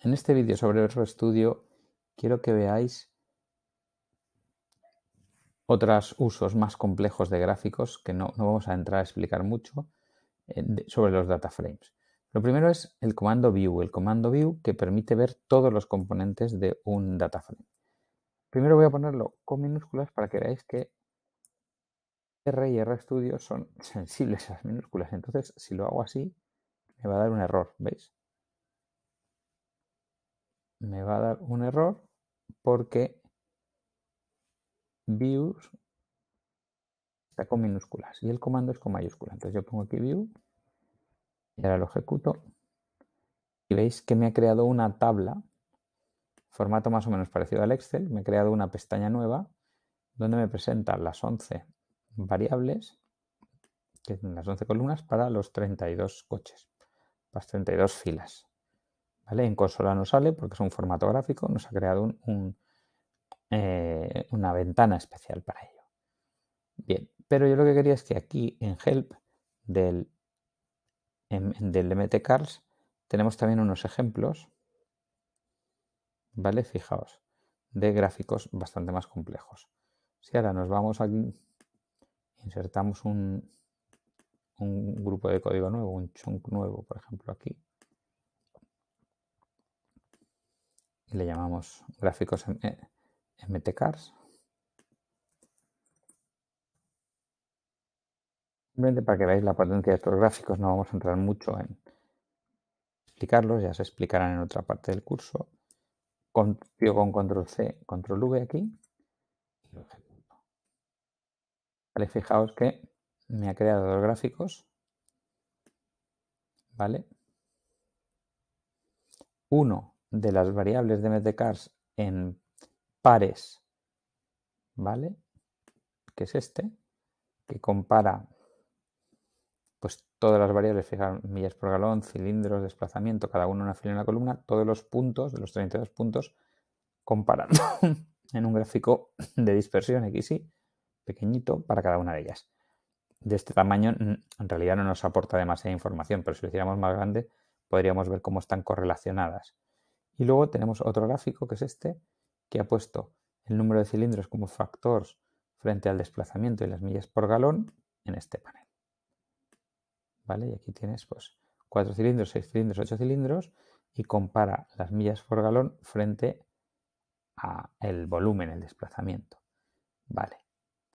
En este vídeo sobre RStudio quiero que veáis otros usos más complejos de gráficos que no, vamos a entrar a explicar mucho eh, sobre los data frames. Lo primero es el comando view, el comando view que permite ver todos los componentes de un data frame. Primero voy a ponerlo con minúsculas para que veáis que R y RStudio son sensibles a las minúsculas. Entonces, si lo hago así, me va a dar un error, ¿veis? me va a dar un error porque views está con minúsculas y el comando es con mayúsculas. Entonces yo pongo aquí view y ahora lo ejecuto y veis que me ha creado una tabla, formato más o menos parecido al Excel, me ha creado una pestaña nueva donde me presenta las 11 variables, las 11 columnas para los 32 coches, las 32 filas. En consola no sale porque es un formato gráfico, nos ha creado eh, una ventana especial para ello. Bien, pero yo lo que quería es que aquí en Help del, del MTCars tenemos también unos ejemplos, ¿vale? Fijaos, de gráficos bastante más complejos. Si ahora nos vamos aquí, insertamos un, un grupo de código nuevo, un chunk nuevo, por ejemplo, aquí, y le llamamos gráficos eh, mtcars. Simplemente para que veáis la potencia de estos gráficos, no vamos a entrar mucho en explicarlos, ya se explicarán en otra parte del curso. con control C, control V aquí fijaos que me ha creado dos gráficos. ¿Vale? Uno de las variables de MTCars en pares, ¿vale? Que es este, que compara pues todas las variables, fijar millas por galón, cilindros, desplazamiento, cada uno una fila en la columna, todos los puntos, de los 32 puntos, comparando en un gráfico de dispersión XY, pequeñito, para cada una de ellas. De este tamaño en realidad no nos aporta demasiada información, pero si lo hiciéramos más grande podríamos ver cómo están correlacionadas. Y luego tenemos otro gráfico que es este, que ha puesto el número de cilindros como factor frente al desplazamiento y las millas por galón en este panel. ¿Vale? Y aquí tienes pues cilindros, seis cilindros, ocho cilindros y compara las millas por galón frente al volumen, el desplazamiento. ¿Vale?